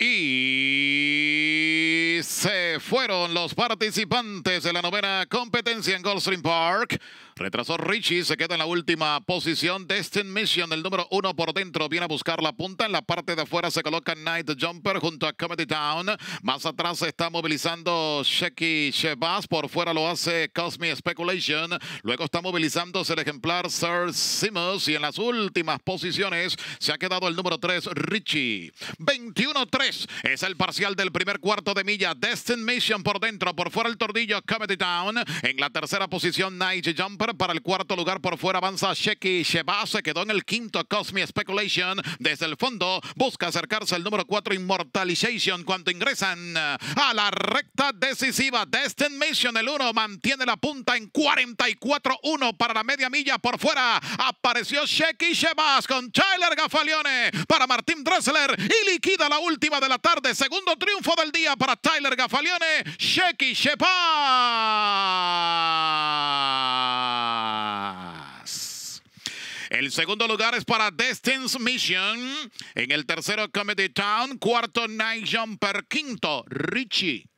Y se fueron los participantes de la novena competencia en Goldstream Park. Retrasó Richie, se queda en la última posición. Destin Mission, el número uno por dentro, viene a buscar la punta. En la parte de afuera se coloca Night Jumper junto a Comedy Town. Más atrás se está movilizando Shecky Shebaz. Por fuera lo hace Cosme Speculation. Luego está movilizándose el ejemplar Sir Simmons. Y en las últimas posiciones se ha quedado el número tres Richie. 21-3 es el parcial del primer cuarto de milla. Destin Mission por dentro, por fuera el tordillo Comedy Town. En la tercera posición, Night Jumper. Para el cuarto lugar por fuera avanza Shecky Sheba. Se quedó en el quinto Cosmi Speculation. Desde el fondo busca acercarse al número 4 Immortalization cuando ingresan eh, a la recta decisiva. Mission. el uno mantiene la punta en 44-1 para la media milla por fuera. Apareció Shecky Shebas con Tyler Gafalione para Martín Dressler y liquida la última de la tarde. Segundo triunfo del día para Tyler Gafalione. Shecky Shebas. El segundo lugar es para Destin's Mission. En el tercero, Comedy Town. Cuarto, Night per Quinto, Richie.